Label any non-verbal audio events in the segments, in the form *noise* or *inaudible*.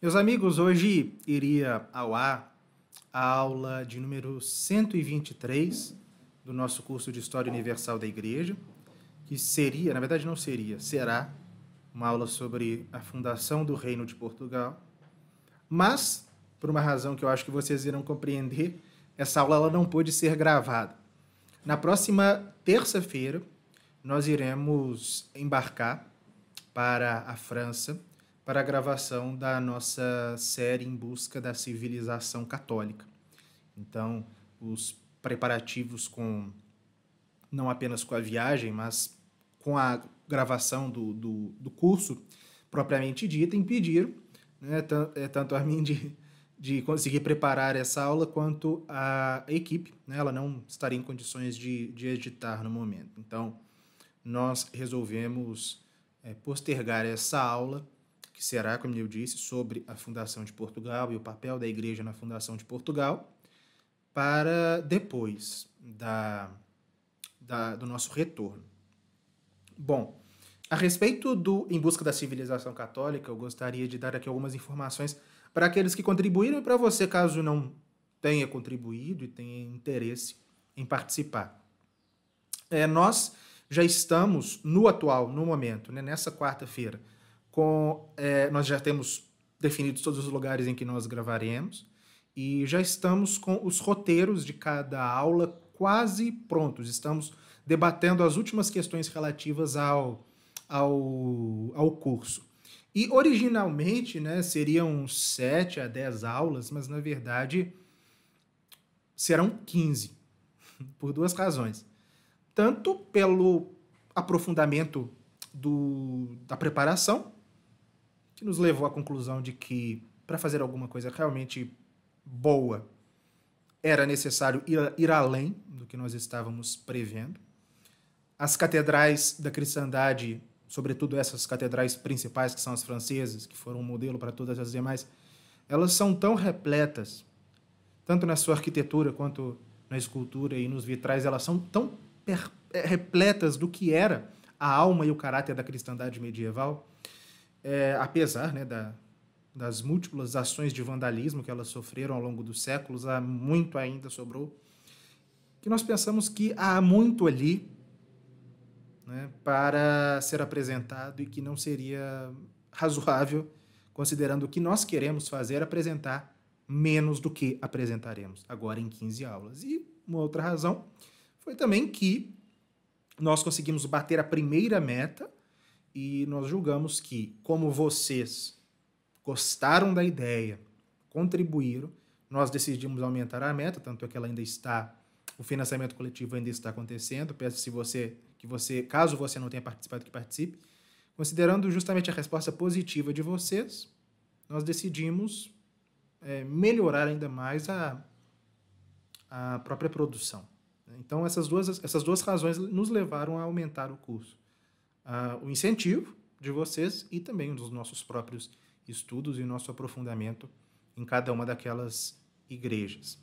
Meus amigos, hoje iria ao ar a aula de número 123 do nosso curso de História Universal da Igreja, que seria, na verdade não seria, será uma aula sobre a fundação do Reino de Portugal. Mas, por uma razão que eu acho que vocês irão compreender, essa aula ela não pôde ser gravada. Na próxima terça-feira, nós iremos embarcar para a França para a gravação da nossa série em busca da civilização católica. Então, os preparativos com não apenas com a viagem, mas com a gravação do, do, do curso propriamente dita impediram né, eh, tanto a mim de, de conseguir preparar essa aula quanto a equipe. Né, ela não estaria em condições de, de editar no momento. Então, nós resolvemos é, postergar essa aula que será, como eu disse, sobre a fundação de Portugal e o papel da Igreja na fundação de Portugal, para depois da, da, do nosso retorno. Bom, a respeito do Em Busca da Civilização Católica, eu gostaria de dar aqui algumas informações para aqueles que contribuíram e para você, caso não tenha contribuído e tenha interesse em participar. É, nós já estamos no atual, no momento, né, nessa quarta-feira, com, é, nós já temos definidos todos os lugares em que nós gravaremos e já estamos com os roteiros de cada aula quase prontos. Estamos debatendo as últimas questões relativas ao, ao, ao curso. E originalmente né, seriam 7 a 10 aulas, mas na verdade serão 15, *laughs* por duas razões. Tanto pelo aprofundamento do, da preparação, que nos levou à conclusão de que para fazer alguma coisa realmente boa era necessário ir, ir além do que nós estávamos prevendo. As catedrais da cristandade, sobretudo essas catedrais principais que são as francesas, que foram um modelo para todas as demais, elas são tão repletas, tanto na sua arquitetura quanto na escultura e nos vitrais, elas são tão é, repletas do que era a alma e o caráter da cristandade medieval é, apesar né, da, das múltiplas ações de vandalismo que elas sofreram ao longo dos séculos, há muito ainda sobrou, que nós pensamos que há muito ali né, para ser apresentado e que não seria razoável, considerando o que nós queremos fazer, apresentar menos do que apresentaremos agora em 15 aulas. E uma outra razão foi também que nós conseguimos bater a primeira meta e nós julgamos que, como vocês gostaram da ideia, contribuíram, nós decidimos aumentar a meta, tanto é que ela ainda está, o financiamento coletivo ainda está acontecendo. Peço se você, que você, caso você não tenha participado, que participe. Considerando justamente a resposta positiva de vocês, nós decidimos é, melhorar ainda mais a, a própria produção. Então, essas duas, essas duas razões nos levaram a aumentar o curso uh, o incentivo de vocês e também dos nossos próprios estudos e nosso aprofundamento em cada uma daquelas igrejas.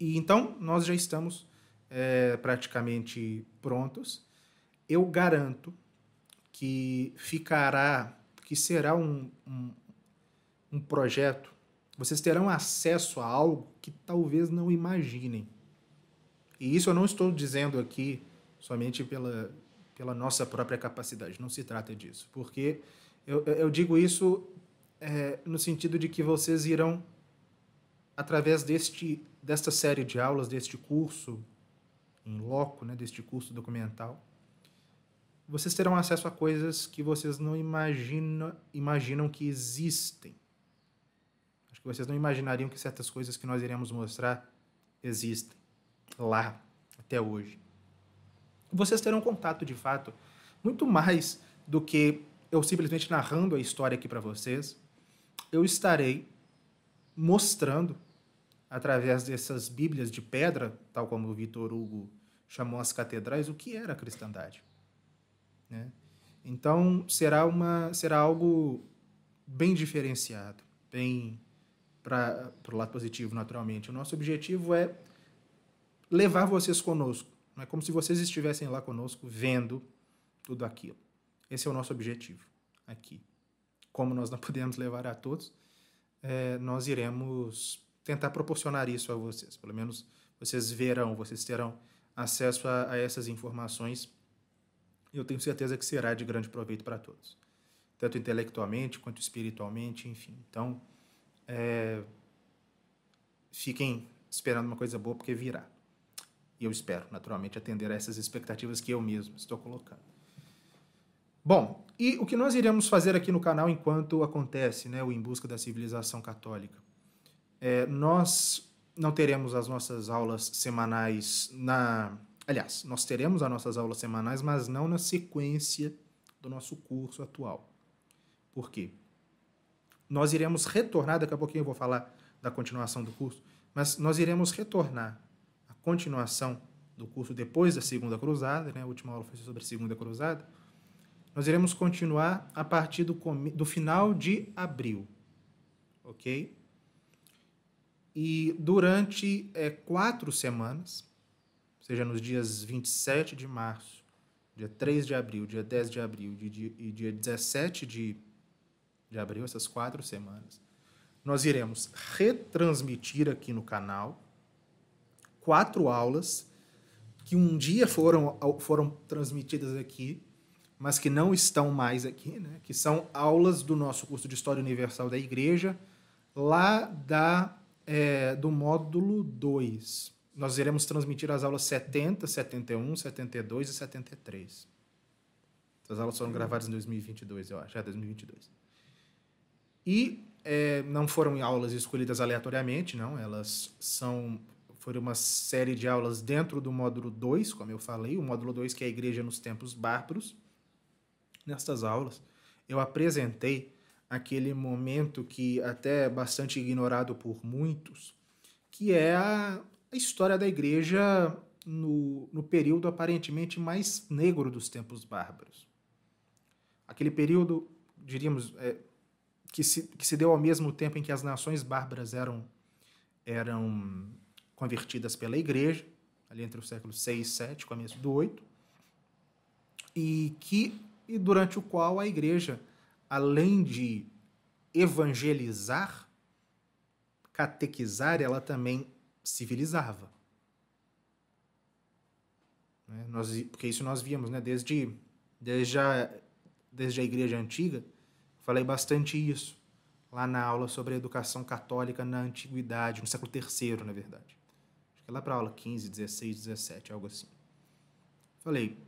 E então nós já estamos é, praticamente prontos. Eu garanto que ficará, que será um, um, um projeto. Vocês terão acesso a algo que talvez não imaginem. E isso eu não estou dizendo aqui somente pela, pela nossa própria capacidade. Não se trata disso. Porque eu, eu digo isso é, no sentido de que vocês irão, através deste, desta série de aulas, deste curso em loco, né, deste curso documental, vocês terão acesso a coisas que vocês não imagina, imaginam que existem. Acho que vocês não imaginariam que certas coisas que nós iremos mostrar existem lá até hoje vocês terão contato de fato muito mais do que eu simplesmente narrando a história aqui para vocês. Eu estarei mostrando através dessas Bíblias de pedra, tal como o Vitor Hugo chamou as catedrais, o que era a cristandade. Né? Então será uma será algo bem diferenciado, bem para o lado positivo, naturalmente. O nosso objetivo é levar vocês conosco não é como se vocês estivessem lá conosco vendo tudo aquilo. Esse é o nosso objetivo aqui. Como nós não *laughs* podemos levar a todos, é, nós iremos tentar proporcionar isso a vocês. Pelo menos vocês verão, vocês terão acesso a, a essas informações. Eu tenho certeza que será de grande proveito para todos, tanto intelectualmente quanto espiritualmente, enfim. Então, é, fiquem esperando uma coisa boa, porque virá eu espero, naturalmente, atender a essas expectativas que eu mesmo estou colocando. Bom, e o que nós iremos fazer aqui no canal enquanto acontece né, o Em Busca da Civilização Católica? É, nós não teremos as nossas aulas semanais na. Aliás, nós teremos as nossas aulas semanais, mas não na sequência do nosso curso atual. Por quê? Nós iremos retornar, daqui a pouquinho eu vou falar da continuação do curso, mas nós iremos retornar continuação do curso depois da Segunda Cruzada, né? a última aula foi sobre a Segunda Cruzada, nós iremos continuar a partir do, do final de abril, ok? E durante é, quatro semanas, ou seja, nos dias 27 de março, dia 3 de abril, dia 10 de abril e dia 17 de, de abril, essas quatro semanas, nós iremos retransmitir aqui no canal quatro aulas que um dia foram, foram transmitidas aqui, mas que não estão mais aqui, né? que são aulas do nosso curso de História Universal da Igreja, lá da, é, do módulo 2. Nós iremos transmitir as aulas 70, 71, 72 e 73. Essas aulas foram gravadas em 2022, eu acho, é 2022. E é, não foram aulas escolhidas aleatoriamente, não. Elas são foi uma série de aulas dentro do módulo 2, como eu falei, o módulo 2 que é a Igreja nos Tempos Bárbaros. Nestas aulas, eu apresentei aquele momento que até é bastante ignorado por muitos, que é a, história da Igreja no, no período aparentemente mais negro dos tempos bárbaros. Aquele período, diríamos, é, que, se, que se deu ao mesmo tempo em que as nações bárbaras eram, eram convertidas pela igreja, ali entre o século 6 e 7, começo do 8, e que e durante o qual a igreja, além de evangelizar, catequizar, ela também civilizava. Né? Nós, porque isso nós vimos né? desde, desde, a, desde a igreja antiga, falei bastante isso lá na aula sobre a educação católica na antiguidade, no século III, na verdade que é lá para aula 15, 16, 17, algo assim. Falei,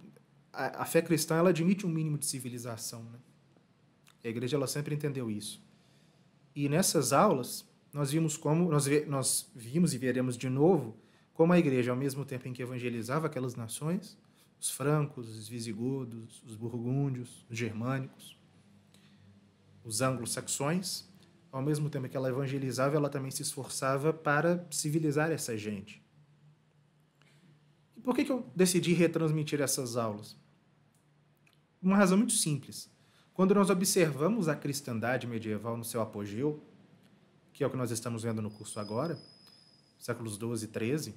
a, a, fé cristã ela admite um mínimo de civilização, né? A igreja ela sempre entendeu isso. E nessas aulas nós vimos como nós, nós vimos e veremos de novo como a igreja ao mesmo tempo em que evangelizava aquelas nações, os francos, os visigodos, os burgúndios, os germânicos, os anglo-saxões, ao mesmo tempo que ela evangelizava, ela também se esforçava para civilizar essa gente, por que, que eu decidi retransmitir essas aulas? Uma razão muito simples. Quando nós observamos a cristandade medieval no seu apogeu, que é o que nós estamos vendo no curso agora, séculos 12 e 13,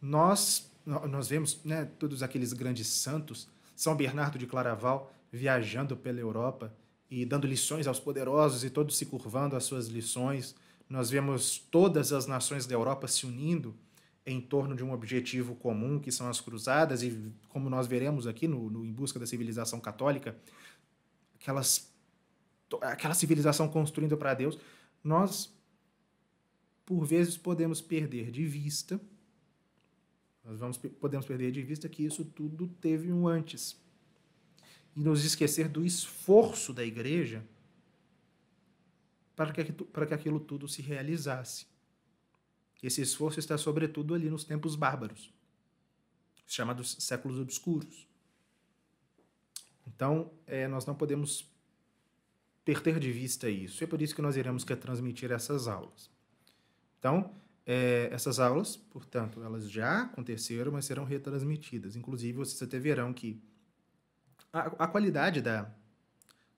nós, nós vemos né, todos aqueles grandes santos, São Bernardo de Claraval viajando pela Europa e dando lições aos poderosos e todos se curvando às suas lições. Nós vemos todas as nações da Europa se unindo em torno de um objetivo comum, que são as cruzadas, e como nós veremos aqui no, no Em Busca da Civilização Católica, aquelas, aquela civilização construindo para Deus, nós, por vezes, podemos perder de vista, nós vamos, podemos perder de vista que isso tudo teve um antes. E nos esquecer do esforço da igreja para que, para que aquilo tudo se realizasse. Esse esforço está sobretudo ali nos tempos bárbaros, chamados séculos obscuros. Então, é, nós não podemos perder de vista isso. É por isso que nós iremos quer transmitir essas aulas. Então, é, essas aulas, portanto, elas já aconteceram, mas serão retransmitidas. Inclusive, vocês até verão que a, a qualidade da,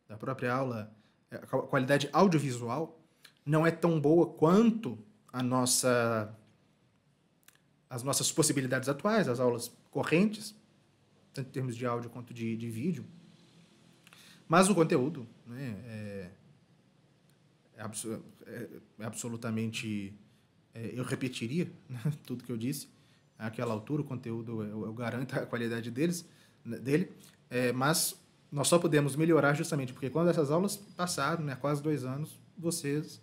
da própria aula, eh, a qualidade audiovisual, não é tão boa quanto a nossa, as nossas possibilidades atuais, as aulas correntes, tanto em termos de áudio quanto de, de vídeo. Mas o conteúdo né, é, é, é, é absolutamente. É, eu repetiria *laughs* né, tudo que eu disse àquela altura, o conteúdo eu, eu garanto a qualidade deles, né, dele, é, mas nós só podemos melhorar justamente porque quando essas aulas passaram, né, quase dois anos, vocês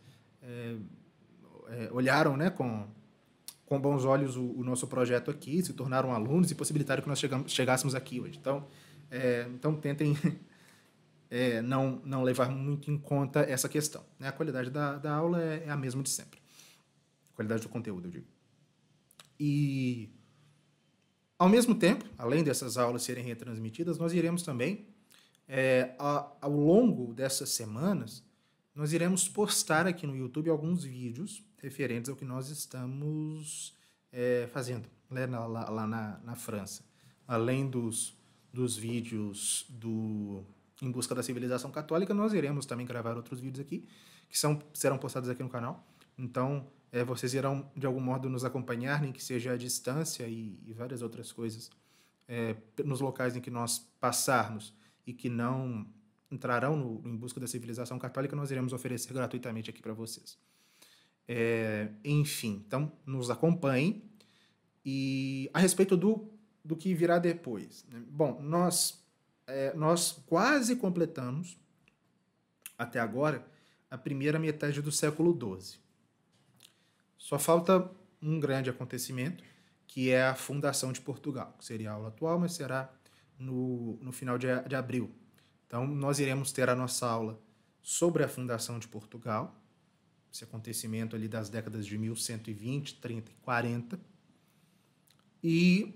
é, olharam né, com, com bons olhos o, o, nosso projeto aqui, se tornaram alunos e possibilitaram que nós chegamos, chegássemos aqui hoje. Então, é, então tentem *laughs* é, não, não levar muito em conta essa questão. Né? A qualidade da, da aula é, é a mesma de sempre. A qualidade do conteúdo, eu digo. E, ao mesmo tempo, além dessas aulas serem retransmitidas, nós iremos também, é, a, ao longo dessas semanas, nós iremos postar aqui no YouTube alguns vídeos referentes ao que nós estamos é, fazendo né, lá, lá na, na, França. Além dos, dos vídeos do Em Busca da Civilização Católica, nós iremos também gravar outros vídeos aqui, que são, serão postados aqui no canal. Então, é, vocês irão, de algum modo, nos acompanhar, nem que seja à distância e, e várias outras coisas, é, nos locais em que nós passarmos e que não entrarão no, em busca da civilização católica, nós iremos oferecer gratuitamente aqui para vocês. É, enfim, então nos acompanhem. E a respeito do, do que virá depois. Né? Bom, nós, é, nós quase completamos, até agora, a primeira metade do século XII. Só falta um grande acontecimento, que é a fundação de Portugal, que seria a aula atual, mas será no, no final de, de abril. Então, nós iremos ter a nossa aula sobre a fundação de Portugal esse acontecimento ali das décadas de 1120, 30 e 40. E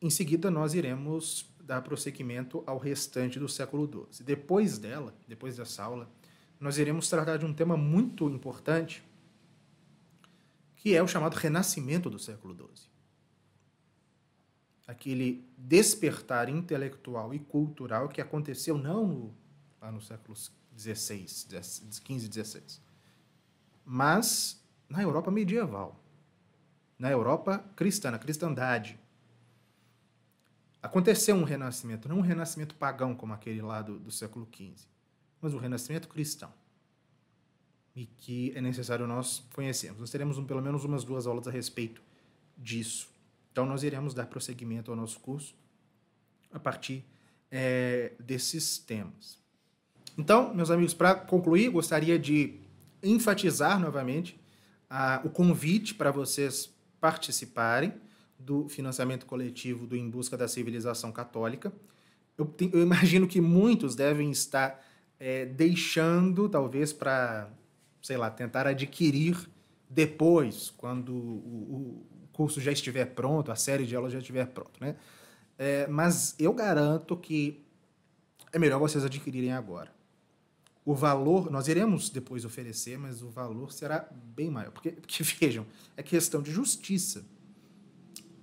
em seguida nós iremos dar prosseguimento ao restante do século XII. Depois dela, depois dessa aula, nós iremos tratar de um tema muito importante, que é o chamado renascimento do século XII. Aquele despertar intelectual e cultural que aconteceu não no, lá no século XVI, XV e XVI, mas na Europa medieval, na Europa cristã, na cristandade. Aconteceu um renascimento, não um renascimento pagão como aquele lá do, do século XV, mas um renascimento cristão. E que é necessário nós conhecermos. Nós teremos um, pelo menos umas duas aulas a respeito disso. Então, nós iremos dar prosseguimento ao nosso curso a partir é, desses temas. Então, meus amigos, para concluir, gostaria de enfatizar novamente a, o convite para vocês participarem do financiamento coletivo do Em Busca da Civilização Católica. Eu, te, eu imagino que muitos devem estar é, deixando, talvez, para, sei lá, tentar adquirir depois, quando o, o, curso já estiver pronto, a série de aulas já estiver pronto, né? É, mas eu garanto que é melhor vocês adquirirem agora o valor, nós iremos depois oferecer, mas o valor será bem maior. Porque, porque *laughs* vejam, é questão de justiça.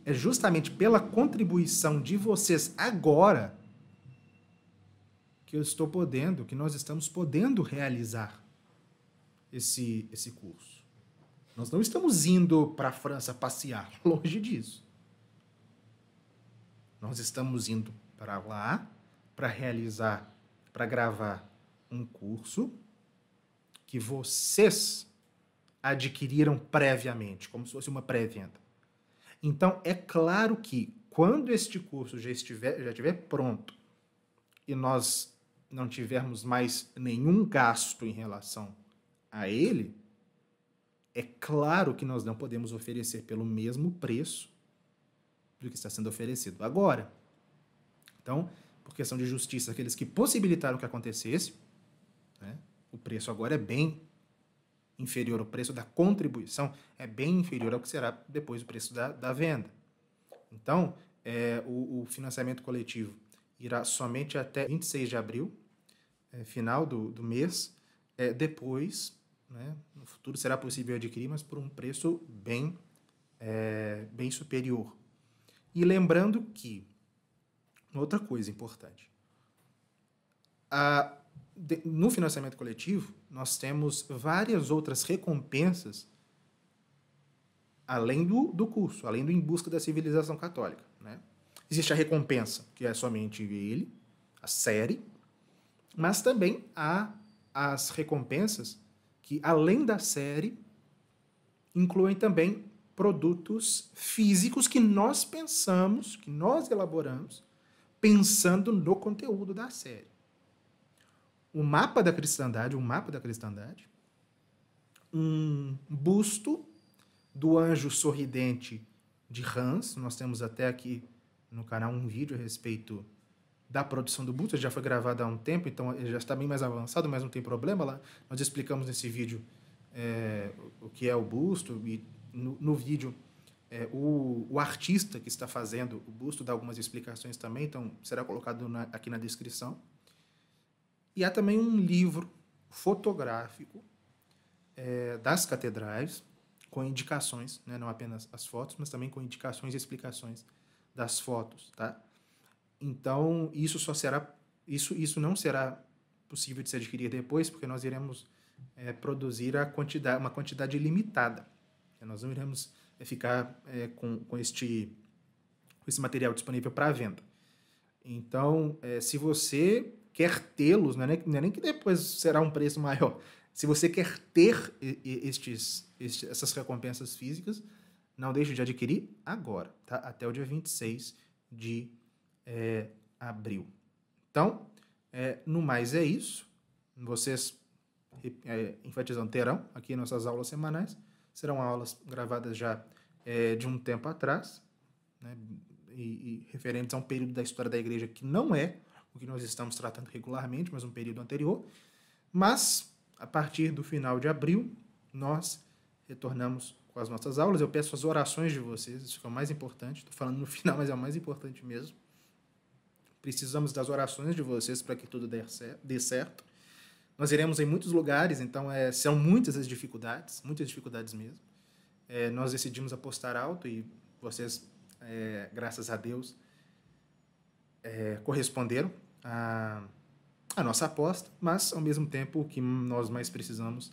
É justamente pela contribuição de vocês agora que eu estou podendo, que nós estamos podendo realizar esse, esse curso. Nós não estamos indo para a França passear, *laughs* longe disso. Nós estamos indo para lá para realizar, para gravar um curso que vocês adquiriram previamente, como se fosse uma pré-venda. Então, é claro que quando este curso já estiver, já estiver pronto e nós não tivermos mais nenhum gasto em relação a ele, é claro que nós não podemos oferecer pelo mesmo preço do que está sendo oferecido agora. Então, por questão de justiça, aqueles que possibilitaram que acontecesse, né? O preço agora é bem inferior, o preço da contribuição é bem inferior ao que será depois o preço da, da venda. Então, é, o, o, financiamento coletivo irá somente até 26 de abril, é, final do, do mês. É, depois, né, no futuro, será possível adquirir, mas por um preço bem, é, bem superior. E lembrando que, outra coisa importante, a, no financiamento coletivo, nós temos várias outras recompensas além do, do curso, além do Em Busca da Civilização Católica. Né? Existe a recompensa, que é somente ele, a série, mas também há as recompensas que, além da série, incluem também produtos físicos que nós pensamos, que nós elaboramos, pensando no conteúdo da série o mapa da cristandade, um mapa da cristandade, um busto do anjo sorridente de Hans. Nós temos até aqui no canal um vídeo a respeito da produção do busto, ele já foi gravado há um tempo, então ele já está bem mais avançado, mas não tem problema lá. Nós explicamos nesse vídeo é, o que é o busto e no, no vídeo é, o, o, artista que está fazendo o busto dá algumas explicações também, então será colocado na, aqui na descrição. E há também um livro fotográfico é, das catedrais, com indicações, né? não apenas as fotos, mas também com indicações e explicações das fotos, tá? Então, isso só será isso isso não será possível de se adquirir depois, porque nós iremos é, produzir a quantidade, uma quantidade limitada. Nós não iremos é, ficar é, com, com, este, com esse material disponível para venda. Então, é, se você quer tê-los, não, é não é nem que depois será um preço maior. Se você quer ter estes, estes, essas recompensas físicas, não deixe de adquirir agora, tá? Até o dia 26 de é, abril. Então, é, no mais é isso. Vocês, é, enfatizando, terão aqui nossas aulas semanais. Serão aulas gravadas já é, de um tempo atrás, né? e, e referentes a um período da história da igreja que não é que nós estamos tratando regularmente, mas um período anterior. Mas, a partir do final de abril, nós retornamos com as nossas aulas. Eu peço as orações de vocês, isso é o mais importante. Estou falando no *laughs* final, mas é o mais importante mesmo. Precisamos das orações de vocês para que tudo dê certo. Nós iremos em muitos lugares, então é, são muitas as dificuldades, muitas dificuldades mesmo. É, nós decidimos apostar alto e vocês, é, graças a Deus, é, corresponderam a, a nossa aposta, mas ao mesmo tempo o que nós mais precisamos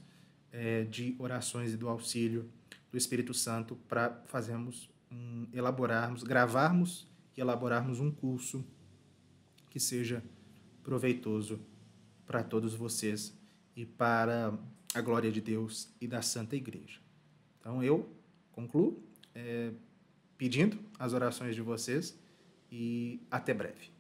é de orações e do auxílio do Espírito Santo para fazermos, um, elaborarmos, gravarmos e elaborarmos um curso que seja proveitoso para todos vocês e para a glória de Deus e da Santa Igreja. Então eu concluo é, pedindo as orações de vocês e até breve.